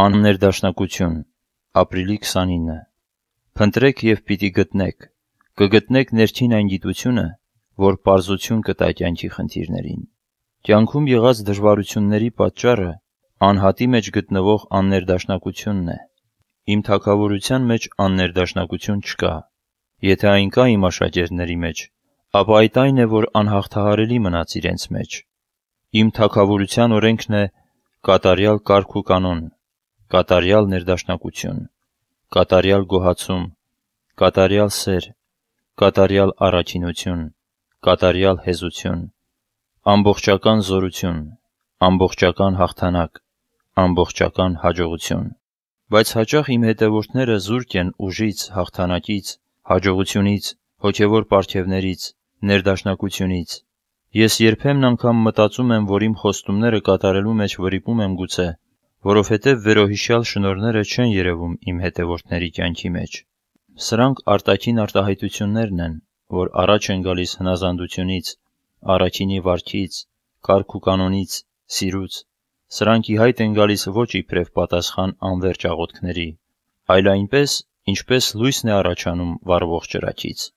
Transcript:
Աններդաշնակություն, ապրիլի 29 Փնտրեք և պիտի գտնեք, կգտնեք ներքին այն գիտությունը, որ պարզություն կտա կյանքի խնդիրներին։ Կյանքում եղած դժվարությունների պատճառը անհատի մեջ գտնվող աններդաշնակությունն է։ Իմ թագավորության մեջ աններդաշնակություն չկա։ Եթե այն կա իմ աշակերտների մեջ, ապա այդ այն է, որ անհաղթահարելի մնաց իրենց մեջ։ Իմ թագավորության օրենքն է կատարյալ կարգ ու կանոն, կատարյալ ներդաշնակություն, կատարյալ գոհացում, կատարյալ սեր, կատարյալ առաջինություն, կատարյալ հեզություն, ամբողջական զորություն, ամբողջական հաղթանակ, ամբողջական հաջողություն։ Բայց հաճախ իմ հետևորդները զուրկ են ուժից, հաղթանակից, հաջողությունից, հոգևոր պարգևներից, ներդաշնակությունից։ Ես երբեմն անգամ մտածում եմ, որ իմ խոստումները կատարելու մեջ վրիպում եմ գուցե, որովհետև վերոհիշյալ շնորները չեն երևում իմ հետևորդների կյանքի մեջ։ Սրանք արտաքին արտահայտություններն են, որ առաջ են գալիս հնազանդությունից, առաջինի վարքից, կարգ ու կանոնից, սիրուց։ Սրանք ի հայտ են գալիս ոչ իբրև պատասխան անվերջ աղոթքների, այլ այնպես, ինչպես լույսն է առաջանում վառվող ճրագից։